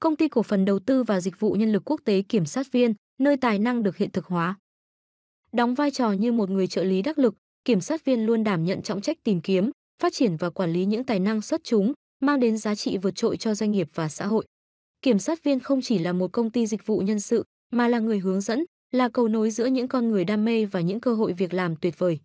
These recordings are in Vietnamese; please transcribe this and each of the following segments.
Công ty cổ phần đầu tư và dịch vụ nhân lực quốc tế kiểm sát viên, nơi tài năng được hiện thực hóa. Đóng vai trò như một người trợ lý đắc lực, kiểm sát viên luôn đảm nhận trọng trách tìm kiếm, phát triển và quản lý những tài năng xuất chúng, mang đến giá trị vượt trội cho doanh nghiệp và xã hội. Kiểm sát viên không chỉ là một công ty dịch vụ nhân sự, mà là người hướng dẫn, là cầu nối giữa những con người đam mê và những cơ hội việc làm tuyệt vời.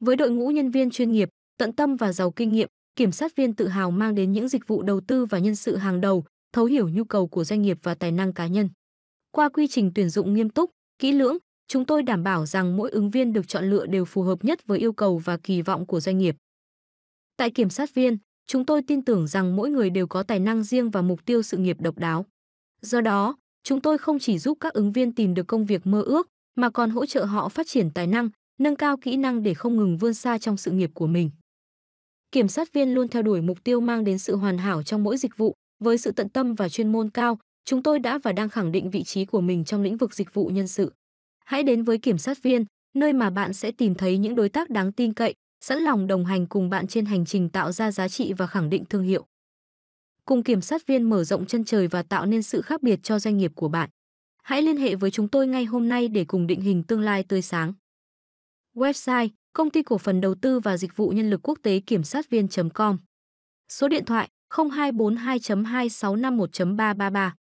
Với đội ngũ nhân viên chuyên nghiệp, tận tâm và giàu kinh nghiệm, kiểm sát viên tự hào mang đến những dịch vụ đầu tư và nhân sự hàng đầu, thấu hiểu nhu cầu của doanh nghiệp và tài năng cá nhân. Qua quy trình tuyển dụng nghiêm túc, kỹ lưỡng, chúng tôi đảm bảo rằng mỗi ứng viên được chọn lựa đều phù hợp nhất với yêu cầu và kỳ vọng của doanh nghiệp. Tại kiểm sát viên, chúng tôi tin tưởng rằng mỗi người đều có tài năng riêng và mục tiêu sự nghiệp độc đáo. Do đó, chúng tôi không chỉ giúp các ứng viên tìm được công việc mơ ước mà còn hỗ trợ họ phát triển tài năng, nâng cao kỹ năng để không ngừng vươn xa trong sự nghiệp của mình. Kiểm sát viên luôn theo đuổi mục tiêu mang đến sự hoàn hảo trong mỗi dịch vụ, với sự tận tâm và chuyên môn cao, chúng tôi đã và đang khẳng định vị trí của mình trong lĩnh vực dịch vụ nhân sự. Hãy đến với Kiểm sát viên, nơi mà bạn sẽ tìm thấy những đối tác đáng tin cậy, sẵn lòng đồng hành cùng bạn trên hành trình tạo ra giá trị và khẳng định thương hiệu. Cùng Kiểm sát viên mở rộng chân trời và tạo nên sự khác biệt cho doanh nghiệp của bạn. Hãy liên hệ với chúng tôi ngay hôm nay để cùng định hình tương lai tươi sáng. Website: Công ty cổ phần đầu tư và dịch vụ nhân lực quốc tế kiểm sát viên.com. Số điện thoại 0242.2651.333.